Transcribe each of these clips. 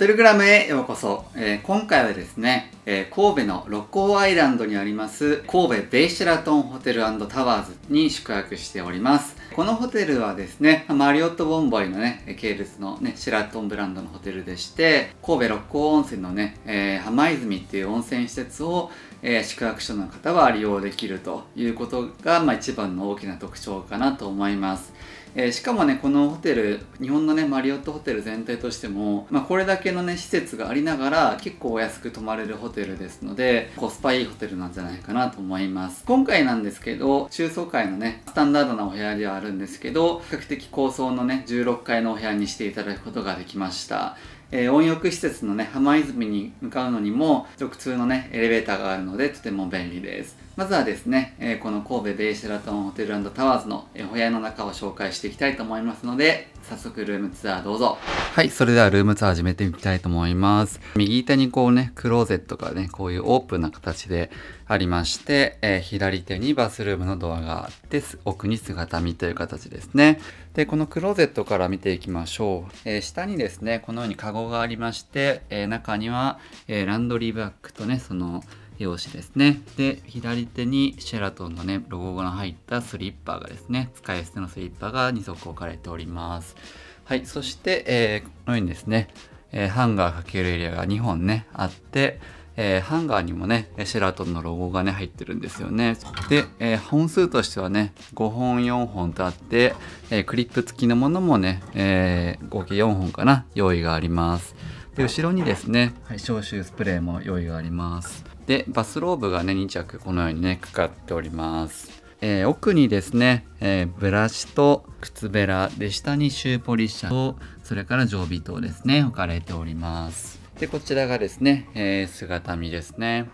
テルグラムへようこそ、えー、今回はですね、えー、神戸の六甲アイランドにあります神戸ベイシェラトンホテルタワーズに宿泊しておりますこのホテルはですねマリオットボンボイのね系列のねシェラトンブランドのホテルでして神戸六甲温泉のね、えー、浜泉っていう温泉施設をえー、宿泊所の方は利用できるということが、まあ、一番の大きな特徴かなと思います。えー、しかもね、このホテル、日本のね、マリオットホテル全体としても、まあ、これだけのね、施設がありながら、結構お安く泊まれるホテルですので、コスパいいホテルなんじゃないかなと思います。今回なんですけど、中層階のね、スタンダードなお部屋ではあるんですけど、比較的高層のね、16階のお部屋にしていただくことができました。えー、温浴施設のね、浜泉に向かうのにも、直通のね、エレベーターがあるので、とても便利です。まずはですね、えこの神戸ベイシェラトンホテルタワーズのお部屋の中を紹介していきたいと思いますので、早速ルームツアーどうぞ。はい、それではルームツアー始めてみたいと思います。右手にこうね、クローゼットがね、こういうオープンな形でありまして、えー、左手にバスルームのドアがあって、奥に姿見という形ですね。で、このクローゼットから見ていきましょう。えー、下にですね、このようにカゴがありまして、えー、中には、えランドリーバッグとね、その、表紙ですね。で、左手にシェラトンのね、ロゴが入ったスリッパがですね、使い捨てのスリッパが2足置かれております。はい、そして、えー、このようにですね、えー、ハンガーかけるエリアが2本ね、あって、えー、ハンガーにもね、シェラトンのロゴがね、入ってるんですよね。で、えー、本数としてはね、5本、4本とあって、えー、クリップ付きのものもね、え合計4本かな、用意があります。で、後ろにですね、はい、消臭スプレーも用意があります。で、バスローブがね、2着このようにね、かかっております。えー、奥にですね、えー、ブラシと靴べらで下にシューポリッシャーとそれから常備灯ですね置かれておりますでこちらがですね、えー、姿見ですね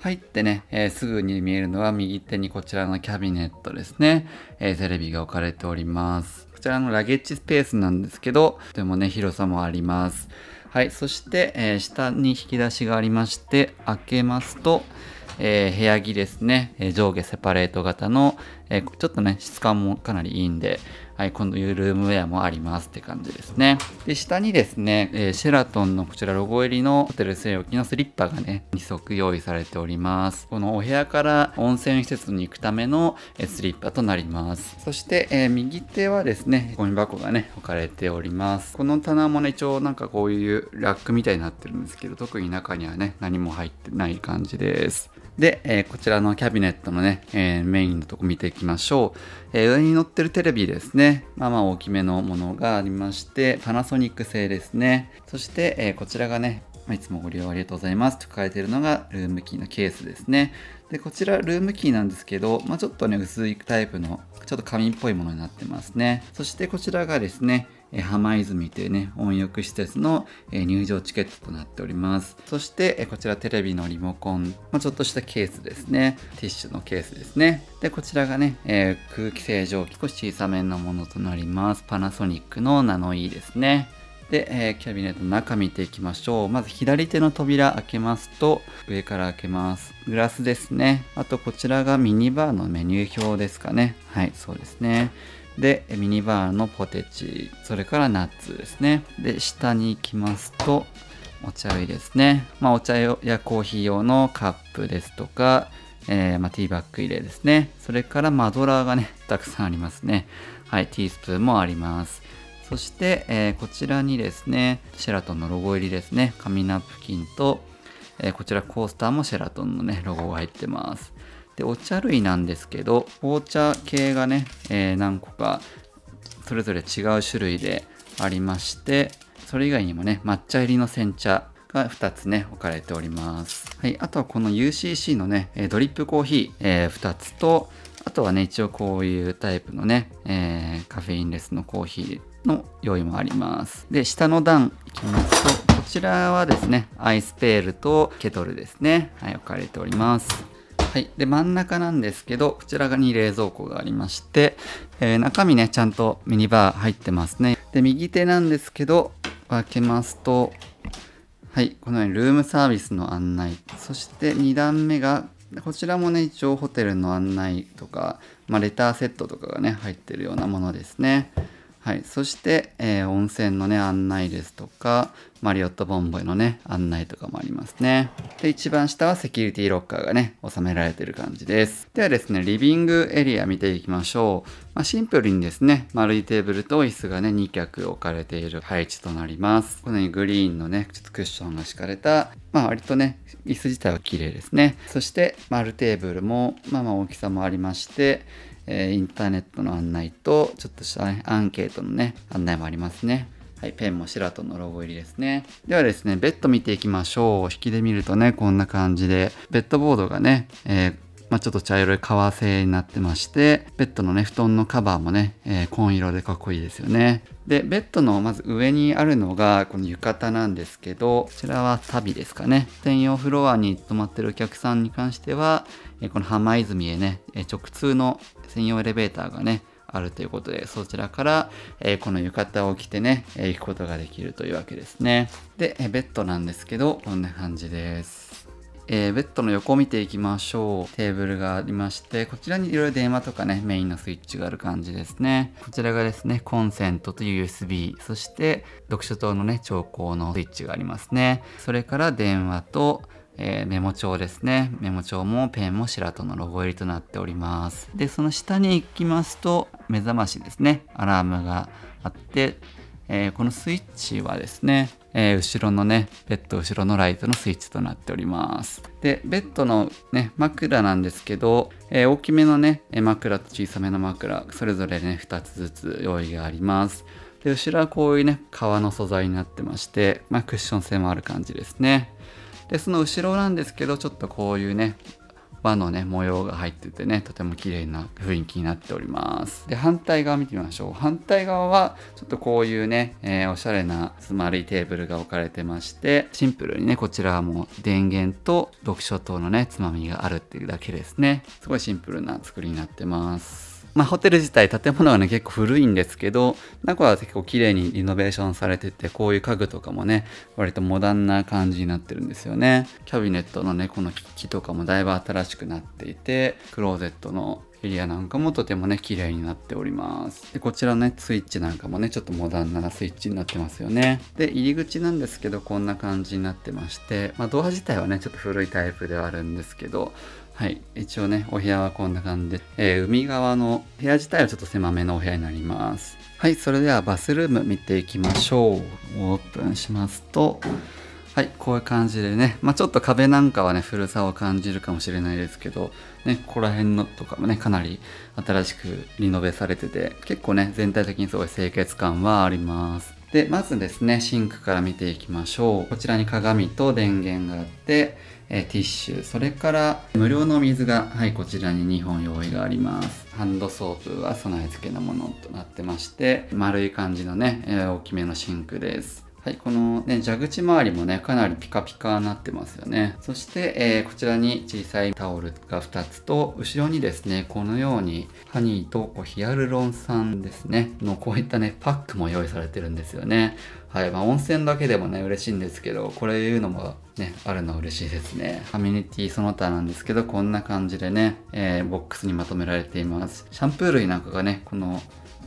入ってね、えすぐに見えるのは右手にこちらのキャビネットですね、えテレビが置かれておりますこちらのラゲッジスペースなんですけどとてもね広さもありますはい、そして、えー、下に引き出しがありまして、開けますと、えー、部屋着ですね、えー、上下セパレート型の、えー、ちょっとね、質感もかなりいいんで、はい、このルームウェアもありますって感じですね。で、下にですね、えー、シェラトンのこちらロゴ入りのホテル据え置きのスリッパがね、2足用意されております。このお部屋から温泉施設に行くための、えスリッパとなります。そして、えー、右手はですね、ゴミ箱がね、置かれております。この棚もね、一応なんかこういうラックみたいになってるんですけど、特に中にはね、何も入ってない感じです。で、えー、こちらのキャビネットのね、えメインのとこ見てきましょう、えー、上に載ってるテレビですねまあまあ大きめのものがありましてパナソニック製ですねそして、えー、こちらがねいつもご利用ありがとうございますと書かれているのがルームキーのケースですね。で、こちらルームキーなんですけど、まあ、ちょっとね、薄いタイプの、ちょっと紙っぽいものになってますね。そしてこちらがですね、え浜泉というね、温浴施設の、え入場チケットとなっております。そして、えこちらテレビのリモコン、まちょっとしたケースですね。ティッシュのケースですね。で、こちらがね、え空気清浄機、少し小さめのものとなります。パナソニックのナノイ、e、ーですね。で、えー、キャビネットの中見ていきましょう。まず左手の扉開けますと、上から開けます。グラスですね。あとこちらがミニバーのメニュー表ですかね。はい、そうですね。で、ミニバーのポテチ、それからナッツですね。で、下に行きますと、お茶類ですね。まあ、お茶やコーヒー用のカップですとか、えー、まあ、ティーバッグ入れですね。それからマドラーがね、たくさんありますね。はい、ティースプーンもあります。そして、えー、こちらにですね、シェラトンのロゴ入りですね、紙ナプキンと、えー、こちらコースターもシェラトンのね、ロゴが入ってます。で、お茶類なんですけど、紅茶系がね、えー、何個かそれぞれ違う種類でありまして、それ以外にもね、抹茶入りの煎茶が2つね、置かれております。はい、あとはこの UCC のね、ドリップコーヒー、えー、2つと、あとはね、一応こういうタイプのね、えー、カフェインレスのコーヒーの用意もあります。で、下の段いきますと、こちらはですね、アイスペールとケトルですね、はい、置かれております。はい。で、真ん中なんですけど、こちらに冷蔵庫がありまして、えー、中身ね、ちゃんとミニバー入ってますね。で、右手なんですけど、開けますと、はい、このようにルームサービスの案内。そして2段目が、こちらもね、一応ホテルの案内とか、まあ、レターセットとかがね、入ってるようなものですね。はい、そして、えー、温泉のね案内ですとかマリオットボンボイのね案内とかもありますねで一番下はセキュリティロッカーがね収められてる感じですではですねリビングエリア見ていきましょう、まあ、シンプルにですね丸いテーブルと椅子がね2脚置かれている配置となりますこのようにグリーンのねちょっとクッションが敷かれたまあ割とね椅子自体は綺麗ですねそして丸テーブルもまあまあ大きさもありましてえー、インターネットの案内と、ちょっとした、ね、アンケートのね、案内もありますね。はい、ペンも白とのロゴ入りですね。ではですね、ベッド見ていきましょう。引きで見るとね、こんな感じで、ベッドボードがね、えーまあ、ちょっと茶色い革製になってまして、ベッドのね、布団のカバーもね、えー、紺色でかっこいいですよね。で、ベッドのまず上にあるのが、この浴衣なんですけど、こちらは旅ですかね。専用フロアに泊まってるお客さんに関しては、えー、この浜泉へね、えー、直通の専用エレベーターがね、あるということで、そちらから、えー、この浴衣を着てね、えー、行くことができるというわけですね。で、えベッドなんですけど、こんな感じです。えー、ベッドの横を見ていきましょう。テーブルがありまして、こちらにいろいろ電話とかね、メインのスイッチがある感じですね。こちらがですね、コンセントと USB、そして読書灯のね、調光のスイッチがありますね。それから電話と、えー、メモ帳ですね。メモ帳もペンも白戸のロゴ入りとなっております。で、その下に行きますと、目覚ましですね。アラームがあって、えー、このスイッチはですね、えー、後ろのね、ベッド後ろのライトのスイッチとなっております。で、ベッドのね、枕なんですけど、えー、大きめのね、枕と小さめの枕、それぞれね、2つずつ用意があります。で、後ろはこういうね、革の素材になってまして、まあ、クッション性もある感じですね。で、その後ろなんですけど、ちょっとこういうね、和のね模様が入っててねとても綺麗な雰囲気になっておりますで反対側見てみましょう反対側はちょっとこういうね、えー、おしゃれな丸いテーブルが置かれてましてシンプルにねこちらはもう電源と読書灯のねつまみがあるっていうだけですねすごいシンプルな作りになってますまあ、ホテル自体建物はね結構古いんですけど中は結構綺麗にリノベーションされててこういう家具とかもね割とモダンな感じになってるんですよねキャビネットのねこの木とかもだいぶ新しくなっていてクローゼットのエリアなんかもとてもね綺麗になっておりますでこちらのねスイッチなんかもねちょっとモダンなスイッチになってますよねで入り口なんですけどこんな感じになってまして、まあ、ドア自体はねちょっと古いタイプではあるんですけどはい。一応ね、お部屋はこんな感じで、えー、海側の部屋自体はちょっと狭めのお部屋になります。はい。それではバスルーム見ていきましょう。オープンしますと、はい、こういう感じでね、まあ、ちょっと壁なんかはね、古さを感じるかもしれないですけど、ね、ここら辺のとかもね、かなり新しくリノベされてて、結構ね、全体的にすごい清潔感はあります。で、まずですね、シンクから見ていきましょう。こちらに鏡と電源があって、えティッシュ、それから無料の水が、はい、こちらに2本用意があります。ハンドソープは備え付けのものとなってまして、丸い感じのね、え大きめのシンクです。はい、このね、蛇口周りもね、かなりピカピカになってますよね。そして、えー、こちらに小さいタオルが2つと、後ろにですね、このように、ハニーとヒアルロン酸ですね、のこういったね、パックも用意されてるんですよね。はい、まあ、温泉だけでもね、嬉しいんですけど、これいうのもね、あるの嬉しいですね。アミニティその他なんですけど、こんな感じでね、えー、ボックスにまとめられています。シャンプー類なんかがね、この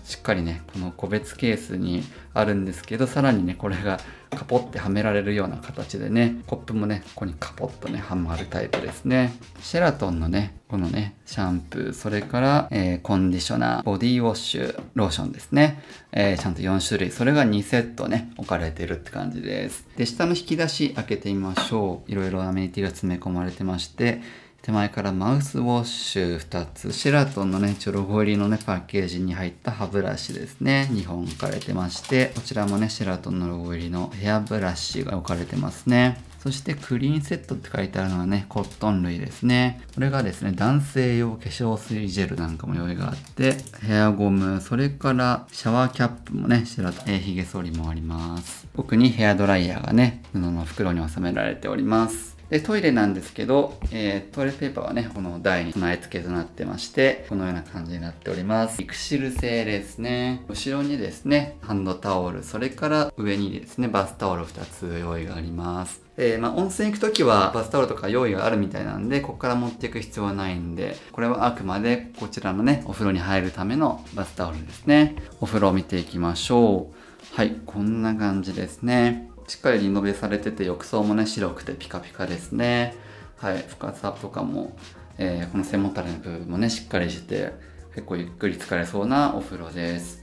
しっかりねこの個別ケースにあるんですけどさらにねこれがカポってはめられるような形でねコップもねここにカポッとねはまるタイプですねシェラトンのねこのねシャンプーそれから、えー、コンディショナーボディウォッシュローションですね、えー、ちゃんと4種類それが2セットね置かれてるって感じですで下の引き出し開けてみましょういろいろアメニティが詰め込まれてまして手前からマウスウォッシュ2つ。シェラトンのね、チョロゴ入りのね、パッケージに入った歯ブラシですね。2本置かれてまして、こちらもね、シェラトンのロゴ入りのヘアブラシが置かれてますね。そしてクリーンセットって書いてあるのはね、コットン類ですね。これがですね、男性用化粧水ジェルなんかも用意があって、ヘアゴム、それからシャワーキャップもね、白と、えー、髭剃りもあります。奥にヘアドライヤーがね、布の袋に収められております。で、トイレなんですけど、えー、トイレペーパーはね、この台に備え付けとなってまして、このような感じになっております。イクシル製ですね。後ろにですね、ハンドタオル、それから上にですね、バスタオル2つ用意があります。えー、まあ、温泉行くときはバスタオルとか用意があるみたいなんで、ここから持っていく必要はないんで、これはあくまでこちらのね、お風呂に入るためのバスタオルですね。お風呂を見ていきましょう。はい、こんな感じですね。しっかりリノベされてて浴槽もね白くてピカピカですねはい深さとかも、えー、この背もたれの部分もねしっかりして結構ゆっくり疲れそうなお風呂です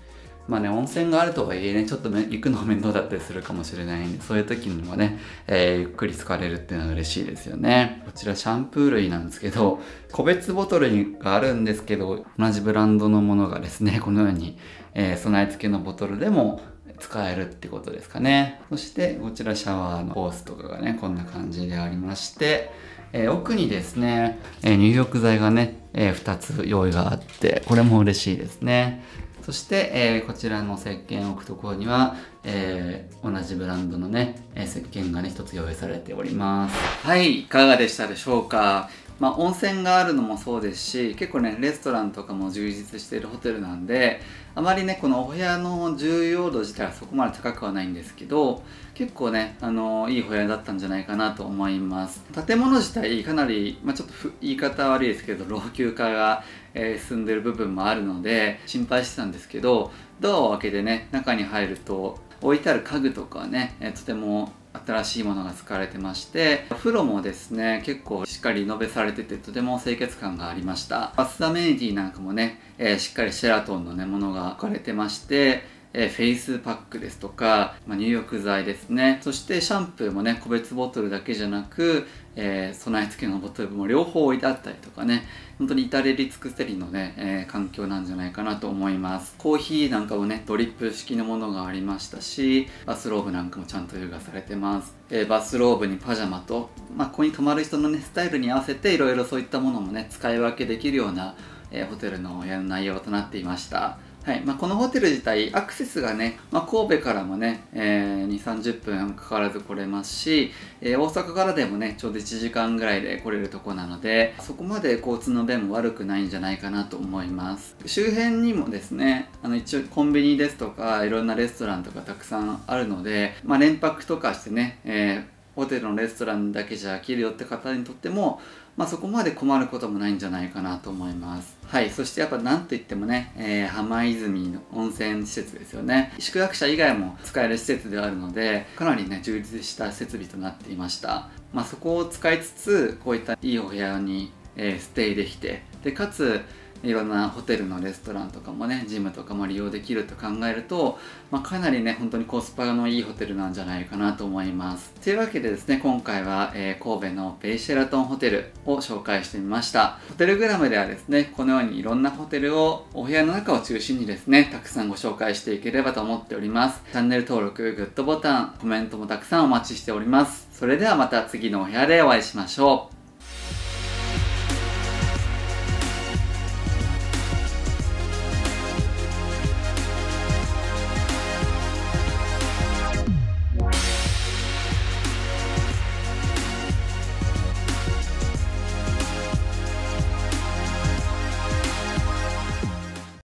まあね、温泉があるとはいえね、ちょっとめ行くの面倒だったりするかもしれないんで、そういう時にもね、えー、ゆっくり疲れるっていうのは嬉しいですよね。こちらシャンプー類なんですけど、個別ボトルがあるんですけど、同じブランドのものがですね、このように、えー、備え付けのボトルでも使えるってことですかね。そしてこちらシャワーのホースとかがね、こんな感じでありまして、えー、奥にですね、えー、入浴剤がね、えー、2つ用意があって、これも嬉しいですね。そして、えこちらの石鹸を置くところには、え同じブランドのね、え石鹸がね、1つ用意されております。はい、いかがでしたでしょうかまあ、温泉があるのもそうですし結構ねレストランとかも充実しているホテルなんであまりねこのお部屋の重要度自体はそこまで高くはないんですけど結構ねあのいいお部屋だったんじゃないかなと思います建物自体かなり、まあ、ちょっと言い方悪いですけど老朽化が、え進んでる部分もあるので心配してたんですけどドアを開けてね中に入ると置いてある家具とかね、えとても新しいものが使われてましてお風呂もですね結構しっかり延べされててとても清潔感がありましたバスアメニティなんかもね、えー、しっかりシェラトンのねものが置かれてましてえフェイスパックですとか、まあ、入浴剤ですねそしてシャンプーもね個別ボトルだけじゃなく、えー、備え付けのボトルも両方置いてあったりとかね本当に至れり尽くせりのね、えー、環境なんじゃないかなと思いますコーヒーなんかもねドリップ式のものがありましたしバスローブなんかもちゃんと優雅されてます、えー、バスローブにパジャマと、まあ、ここに泊まる人のねスタイルに合わせていろいろそういったものもね使い分けできるようなえホテルのお部屋の内容となっていましたはいまあ、このホテル自体アクセスがね、まあ、神戸からもね、えー、2 3 0分かからず来れますし、えー、大阪からでもねちょうど1時間ぐらいで来れるとこなのでそこまで交通の便も悪くないんじゃないかなと思います周辺にもですねあの一応コンビニですとかいろんなレストランとかたくさんあるので、まあ、連泊とかしてね、えーホテルのレストランだけじゃ飽きるよって方にとっても、まあ、そこまで困ることもないんじゃないかなと思います。はい。そしてやっぱ何といってもね、えー、浜泉の温泉施設ですよね。宿泊者以外も使える施設ではあるので、かなりね、充実した設備となっていました。まあ、そこを使いつつ、こういったいいお部屋に、えー、ステイできて、で、かつ、いろんなホテルのレストランとかもねジムとかも利用できると考えると、まあ、かなりね本当にコスパのいいホテルなんじゃないかなと思いますというわけでですね今回は、えー、神戸のベイシェラトンホテルを紹介してみましたホテルグラムではですねこのようにいろんなホテルをお部屋の中を中心にですねたくさんご紹介していければと思っておりますチャンネル登録グッドボタンコメントもたくさんお待ちしておりますそれではまた次のお部屋でお会いしましょう